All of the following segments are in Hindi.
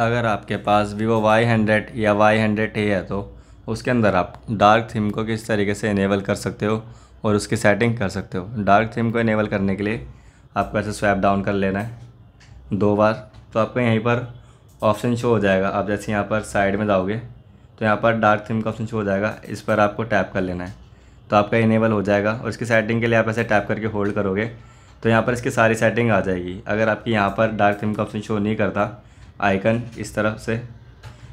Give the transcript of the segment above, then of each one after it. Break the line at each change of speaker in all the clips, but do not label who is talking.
अगर आपके पास वीवो वाई हंड्रेड या वाई हंड्रेड ए है तो उसके अंदर आप डार्क थीम को किस तरीके से इनेबल कर सकते हो और उसकी सेटिंग कर सकते हो डार्क थीम को इनेबल करने के लिए आपको ऐसे स्वैप डाउन कर लेना है दो बार तो आपको यहीं पर ऑप्शन शो हो जाएगा आप जैसे यहाँ पर साइड में जाओगे तो यहाँ पर डार्क थीम का ऑप्शन शो हो जाएगा इस पर आपको टैप कर लेना है तो आपका इनेबल हो जाएगा और इसकी सेटिंग के लिए आप ऐसे टैप करके होल्ड करोगे तो यहाँ पर इसकी सारी सेटिंग आ जाएगी अगर आपकी यहाँ पर डार्क थीम का ऑप्शन शो नहीं करता आइकन इस तरफ से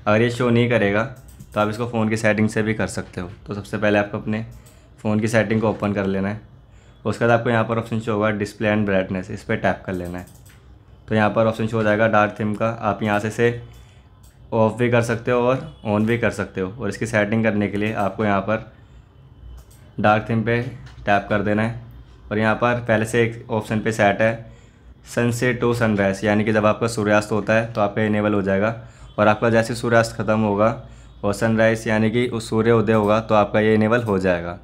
अगर ये शो नहीं करेगा तो आप इसको फ़ोन की सेटिंग से भी कर सकते हो तो सबसे पहले आपको अपने फ़ोन की सेटिंग को ओपन कर लेना है उसके बाद आपको यहाँ पर ऑप्शन शो होगा डिस्प्ले एंड ब्राइटनेस इस पर टैप कर लेना है तो यहाँ पर ऑप्शन शो हो जाएगा डार्क थीम का आप यहाँ से इसे ऑफ भी कर सकते हो और ऑन भी कर सकते हो और इसकी सेटिंग करने के लिए आपको यहाँ पर डार्क थीम पे टैप कर देना है और यहाँ पर पहले से एक ऑप्शन पे सेट है सनसेट टू सनराइज़ यानी कि जब आपका सूर्यास्त होता है तो आप पे इनेबल हो जाएगा और आपका जैसे सूर्यास्त ख़त्म होगा और सनराइज़ यानी कि उस सूर्य उदय होगा तो आपका ये इनेबल हो जाएगा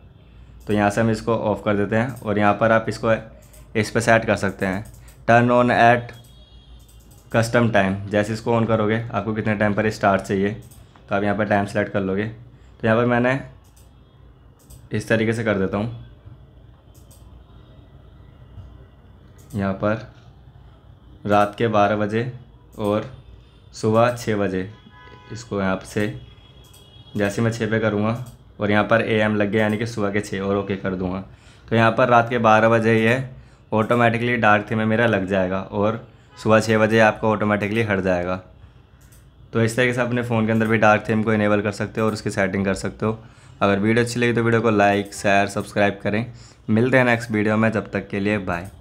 तो यहाँ से हम इसको ऑफ़ कर देते हैं और यहाँ पर आप इसको इस पर सेट कर सकते हैं turn on at custom time जैसे इसको ऑन करोगे आपको कितने टाइम पर स्टार्ट चाहिए तो आप यहाँ पर टाइम सेलेक्ट कर लोगे तो यहाँ पर मैंने इस तरीके से कर देता हूँ यहाँ पर रात के बारह बजे और सुबह छः बजे इसको यहाँ से जैसे मैं छः पे करूँगा और यहाँ पर ए एम लग गया यानी कि सुबह के छः और ओके कर दूँगा तो यहाँ पर रात के बारह बजे ये ऑटोमेटिकली डार्क थीम में मेरा लग जाएगा और सुबह छः बजे आपका ऑटोमेटिकली हट जाएगा तो इस तरीके से अपने फ़ोन के अंदर भी डार्क थीम को इनेबल कर सकते हो और उसकी सेटिंग कर सकते हो अगर वीडियो अच्छी लगी तो वीडियो को लाइक शेयर सब्सक्राइब करें मिलते हैं नेक्स्ट वीडियो में जब तक के लिए बाय